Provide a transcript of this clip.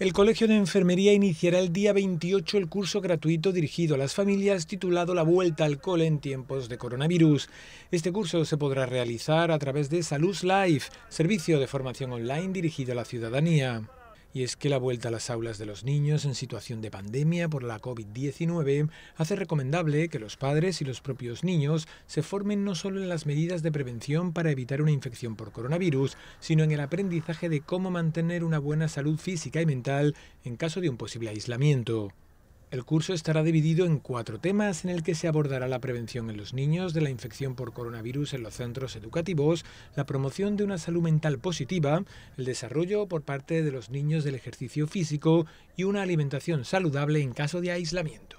El Colegio de Enfermería iniciará el día 28 el curso gratuito dirigido a las familias titulado La Vuelta al Cole en tiempos de coronavirus. Este curso se podrá realizar a través de Salud Life, servicio de formación online dirigido a la ciudadanía. Y es que la vuelta a las aulas de los niños en situación de pandemia por la COVID-19 hace recomendable que los padres y los propios niños se formen no solo en las medidas de prevención para evitar una infección por coronavirus, sino en el aprendizaje de cómo mantener una buena salud física y mental en caso de un posible aislamiento. El curso estará dividido en cuatro temas en el que se abordará la prevención en los niños de la infección por coronavirus en los centros educativos, la promoción de una salud mental positiva, el desarrollo por parte de los niños del ejercicio físico y una alimentación saludable en caso de aislamiento.